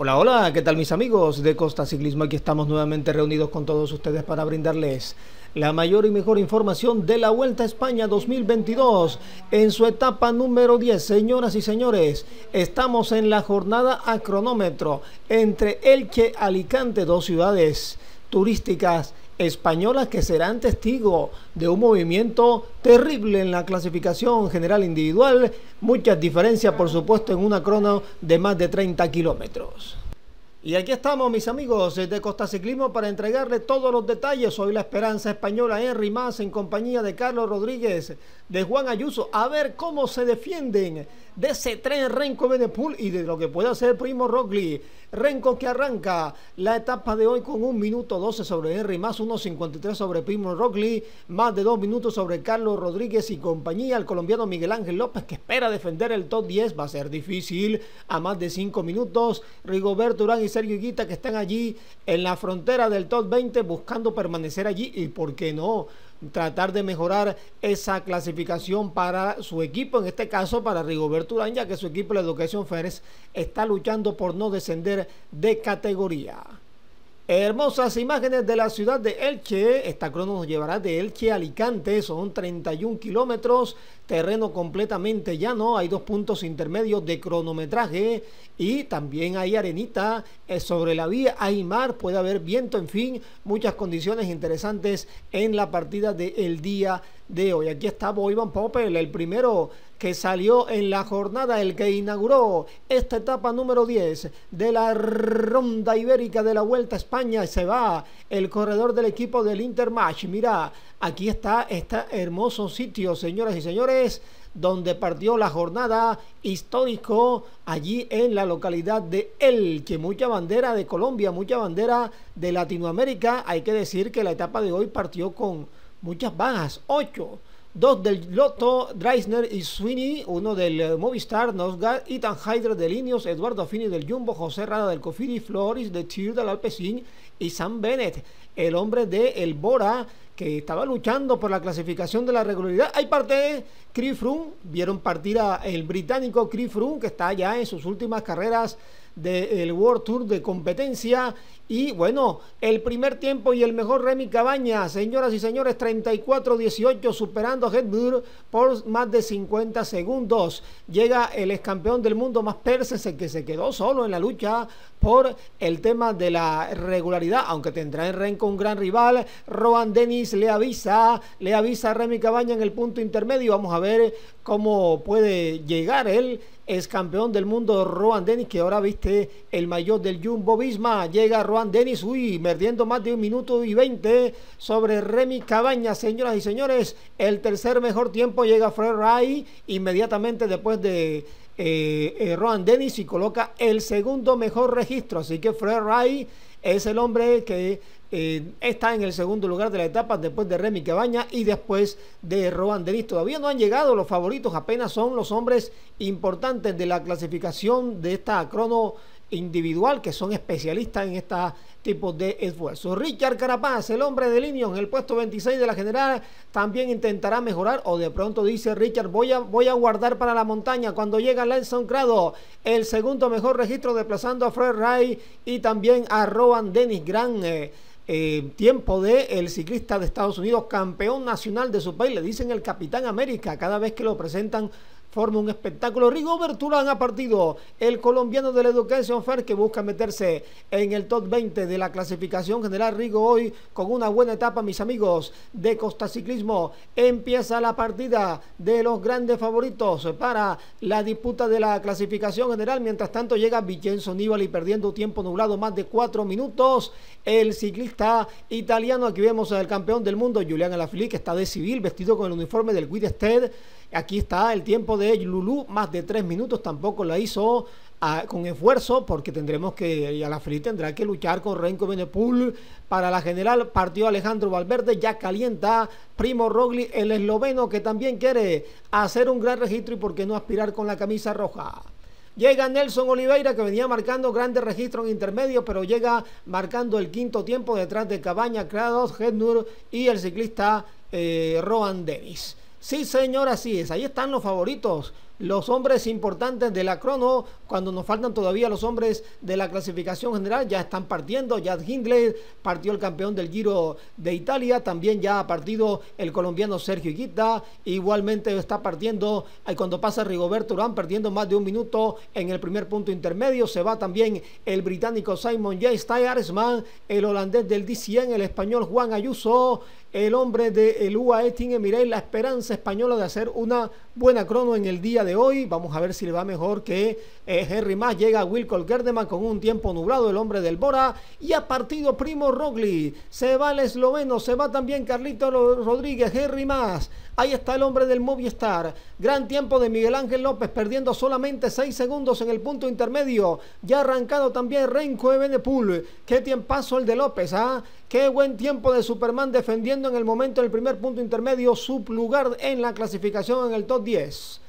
Hola, hola, ¿qué tal mis amigos de Costa Ciclismo? Aquí estamos nuevamente reunidos con todos ustedes para brindarles la mayor y mejor información de la Vuelta a España 2022 en su etapa número 10. Señoras y señores, estamos en la jornada a cronómetro entre Elche, Alicante, dos ciudades turísticas españolas que serán testigos de un movimiento terrible en la clasificación general individual, muchas diferencias por supuesto en una crono de más de 30 kilómetros. Y aquí estamos, mis amigos de Costa Ciclismo, para entregarle todos los detalles. Hoy la Esperanza Española Henry Más en compañía de Carlos Rodríguez, de Juan Ayuso. A ver cómo se defienden de ese tren renco Benepool y de lo que puede hacer Primo Rogli. Renco que arranca la etapa de hoy con un minuto 12 sobre Henry Más, 1.53 sobre Primo Rogli, más de dos minutos sobre Carlos Rodríguez y compañía. El colombiano Miguel Ángel López que espera defender el top 10. Va a ser difícil a más de cinco minutos. Rigoberto Urán y Sergio Guita que están allí en la frontera del top 20 buscando permanecer allí y, ¿por qué no? tratar de mejorar esa clasificación para su equipo, en este caso para Rigoberto Urán, ya que su equipo, la Educación Férez, está luchando por no descender de categoría. Hermosas imágenes de la ciudad de Elche. Esta crono nos llevará de Elche a Alicante. Son 31 kilómetros terreno completamente llano, hay dos puntos intermedios de cronometraje y también hay arenita eh, sobre la vía, hay mar, puede haber viento, en fin, muchas condiciones interesantes en la partida del día de hoy. Aquí está Boivan Popel, el primero que salió en la jornada, el que inauguró esta etapa número 10 de la ronda ibérica de la Vuelta a España. Se va el corredor del equipo del Intermatch. Mira, Aquí está este hermoso sitio, señoras y señores, donde partió la jornada histórico allí en la localidad de Elche. Mucha bandera de Colombia, mucha bandera de Latinoamérica. Hay que decir que la etapa de hoy partió con muchas bajas, ocho dos del Lotto, Dreisner y Sweeney, uno del eh, Movistar, Nosgar, Ethan Hydra del Ineos, Eduardo Fini del Jumbo, José Rada del Cofini, Floris de Chir del Alpecin y Sam Bennett, el hombre de El Bora, que estaba luchando por la clasificación de la regularidad. Hay parte de Chris vieron partir a el británico Chris Froome, que está ya en sus últimas carreras del World Tour de competencia. Y bueno, el primer tiempo y el mejor Remy Cabaña, señoras y señores, 34-18, superando a Hedbur por más de 50 segundos. Llega el excampeón del mundo más perses, el que se quedó solo en la lucha por el tema de la regularidad, aunque tendrá en renco un gran rival. Rohan Dennis le avisa, le avisa a Remy Cabaña en el punto intermedio. Vamos a ver cómo puede llegar el excampeón campeón del mundo, Rohan Dennis, que ahora viste el mayor del Jumbo Visma, llega Juan Dennis, Uy, perdiendo más de un minuto y veinte sobre Remy Cabañas, señoras y señores, el tercer mejor tiempo llega Fred Ray, inmediatamente después de eh, eh Dennis y coloca el segundo mejor registro. Así que Fred Ray es el hombre que eh, está en el segundo lugar de la etapa después de Remy Cabaña y después de Roban Denis. Todavía no han llegado los favoritos, apenas son los hombres importantes de la clasificación de esta crono individual que son especialistas en este tipo de esfuerzos. Richard Carapaz, el hombre de en el puesto 26 de la general, también intentará mejorar o de pronto dice Richard, voy a, voy a guardar para la montaña cuando llega Lenson Crado, el segundo mejor registro desplazando a Fred Ray y también a Rowan Denis Gran. Eh, eh, tiempo de el ciclista de Estados Unidos, campeón nacional de su país, le dicen el Capitán América cada vez que lo presentan forma un espectáculo. Rigoberto Berturán ha partido el colombiano de la Education Fair que busca meterse en el top 20 de la clasificación general. Rigo hoy con una buena etapa, mis amigos de Costa Ciclismo. Empieza la partida de los grandes favoritos para la disputa de la clasificación general. Mientras tanto llega Vincenzo Nibali perdiendo tiempo nublado más de cuatro minutos. El ciclista italiano, aquí vemos al campeón del mundo, Julián Alaphilippe, que está de civil, vestido con el uniforme del Widested. Aquí está el tiempo de Lulú, más de tres minutos, tampoco la hizo ah, con esfuerzo porque tendremos que, y a la feliz tendrá que luchar con Renko Benepul para la general. Partió Alejandro Valverde, ya calienta Primo Rogli, el esloveno que también quiere hacer un gran registro y por qué no aspirar con la camisa roja. Llega Nelson Oliveira que venía marcando grandes registros en intermedio, pero llega marcando el quinto tiempo detrás de Cabaña, Krados, Hednur y el ciclista Roan eh, Rohan Dennis. Sí, señor, así es. Ahí están los favoritos los hombres importantes de la crono, cuando nos faltan todavía los hombres de la clasificación general, ya están partiendo. Jad Hindley partió el campeón del Giro de Italia, también ya ha partido el colombiano Sergio Higuita, igualmente está partiendo eh, cuando pasa Rigoberto Urán, perdiendo más de un minuto en el primer punto intermedio. Se va también el británico Simon J. Arsman, el holandés del 100 el español Juan Ayuso, el hombre del de UAE Team la esperanza española de hacer una buena crono en el día de de hoy. Vamos a ver si le va mejor que eh, Henry Más. Llega Wilco Gerdeman con un tiempo nublado, el hombre del Bora. Y a partido primo Rogli. Se va el esloveno, se va también Carlito Rodríguez, Henry Más. Ahí está el hombre del Movistar. Gran tiempo de Miguel Ángel López, perdiendo solamente 6 segundos en el punto intermedio. Ya arrancado también Renko de Benepul. Qué tiempazo el de López, ¿ah? Qué buen tiempo de Superman defendiendo en el momento del primer punto intermedio su lugar en la clasificación en el top 10.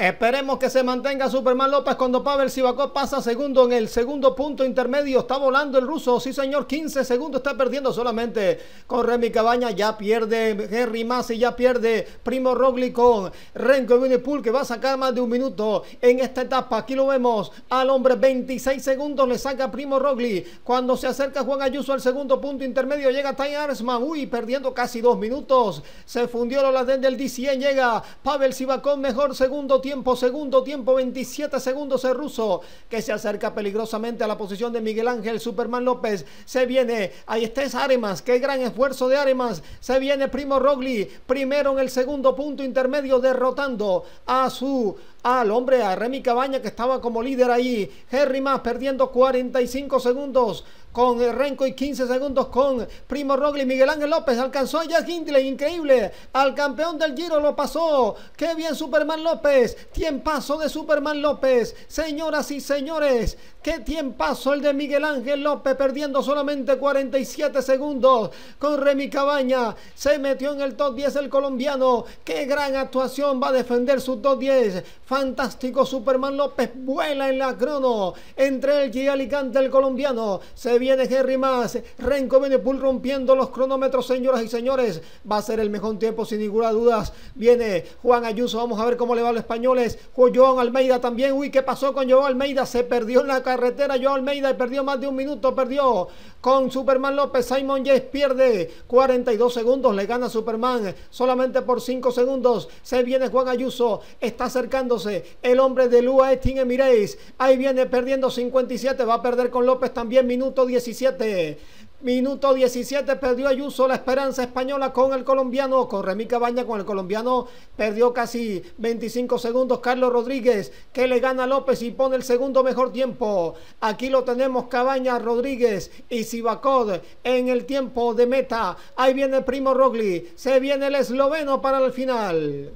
Esperemos que se mantenga Superman López cuando Pavel Sivakov pasa segundo en el segundo punto intermedio. Está volando el ruso, sí señor, 15 segundos está perdiendo solamente con Remy Cabaña. Ya pierde Henry Masi, ya pierde Primo Rogli con Renko Pool, que va a sacar más de un minuto en esta etapa. Aquí lo vemos al hombre, 26 segundos le saca Primo Rogli Cuando se acerca Juan Ayuso al segundo punto intermedio llega Tain Arsman, uy, perdiendo casi dos minutos. Se fundió el las del DCN, e, llega Pavel Sivakov, mejor segundo tiempo tiempo, segundo tiempo, 27 segundos el ruso que se acerca peligrosamente a la posición de Miguel Ángel Superman López. Se viene, ahí está es qué gran esfuerzo de Aremas. Se viene Primo Rogli, primero en el segundo punto intermedio derrotando a su al hombre, a Remy Cabaña, que estaba como líder ahí. Henry más perdiendo 45 segundos con el Renko y 15 segundos con Primo Rogli. Miguel Ángel López alcanzó a Jack Hindley, increíble. Al campeón del Giro lo pasó. Qué bien Superman López. Tiempazo de Superman López. Señoras y señores, qué tiempazo el de Miguel Ángel López perdiendo solamente 47 segundos con Remy Cabaña. Se metió en el top 10 el colombiano. Qué gran actuación va a defender su top 10. Fantástico Superman López vuela en la crono. Entre el y Alicante el colombiano. Se viene Henry Más. Renko Benepul rompiendo los cronómetros, señoras y señores. Va a ser el mejor tiempo sin ninguna duda. Viene Juan Ayuso. Vamos a ver cómo le va a los españoles. Juan Almeida también. Uy, ¿qué pasó con Joan Almeida? Se perdió en la carretera Joan Almeida perdió más de un minuto. Perdió con Superman López. Simon Yates pierde 42 segundos. Le gana Superman solamente por 5 segundos. Se viene Juan Ayuso. Está acercándose el hombre de es Tim Emirates. Ahí viene perdiendo 57. Va a perder con López también. Minuto 17. Minuto 17 perdió Ayuso la esperanza española con el colombiano. Corre mi cabaña con el colombiano. Perdió casi 25 segundos Carlos Rodríguez que le gana a López y pone el segundo mejor tiempo. Aquí lo tenemos Cabaña, Rodríguez y Sibacod en el tiempo de meta. Ahí viene Primo Rogli. Se viene el esloveno para el final.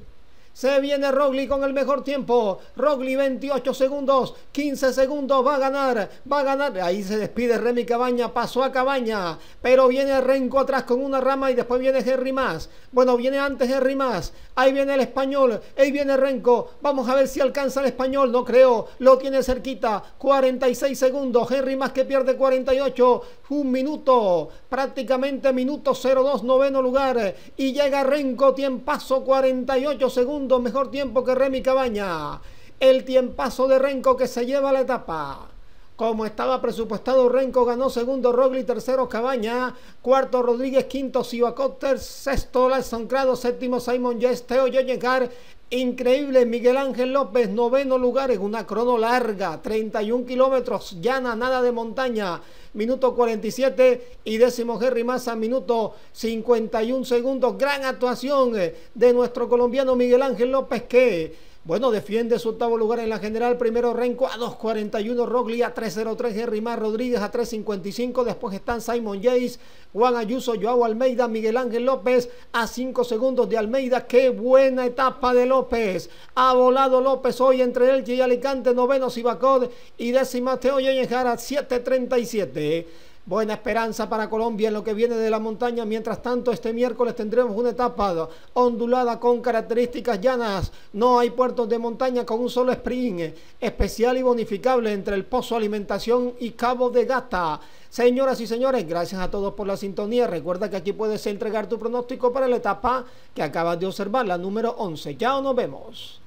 Se viene Rogli con el mejor tiempo. Rogli 28 segundos, 15 segundos. Va a ganar, va a ganar. Ahí se despide Remy Cabaña, pasó a Cabaña. Pero viene Renko atrás con una rama y después viene Henry más. Bueno, viene antes Henry más. Ahí viene el español, ahí viene Renko. Vamos a ver si alcanza el español, no creo. Lo tiene cerquita, 46 segundos. Henry más que pierde 48. Un minuto, prácticamente minuto 02, noveno lugar. Y llega Renko, paso, 48 segundos mejor tiempo que Remy Cabaña. El tiempazo de Renko que se lleva la etapa. Como estaba presupuestado, Renko ganó segundo, Rogli tercero, Cabaña, cuarto, Rodríguez, quinto, sivacopter sexto, Larson Crado, séptimo, Simon Yes, Teo Yoyengar, Increíble, Miguel Ángel López, noveno lugar en una crono larga, 31 kilómetros, llana, nada de montaña, minuto 47 y décimo Jerry Massa, minuto 51 segundos. Gran actuación eh, de nuestro colombiano Miguel Ángel López que bueno, defiende su octavo lugar en la general. Primero Renco a 2.41, Rogli a 3.03, Jerry Mar Rodríguez a 3.55. Después están Simon Jace, Juan Ayuso, Joao Almeida, Miguel Ángel López a 5 segundos de Almeida. ¡Qué buena etapa de López! Ha volado López hoy entre Elche y Alicante, noveno Sibacod y décimo Teo en a 7.37. Buena esperanza para Colombia en lo que viene de la montaña. Mientras tanto, este miércoles tendremos una etapa ondulada con características llanas. No hay puertos de montaña con un solo sprint especial y bonificable entre el Pozo Alimentación y Cabo de Gata. Señoras y señores, gracias a todos por la sintonía. Recuerda que aquí puedes entregar tu pronóstico para la etapa que acabas de observar, la número 11. Ya nos vemos.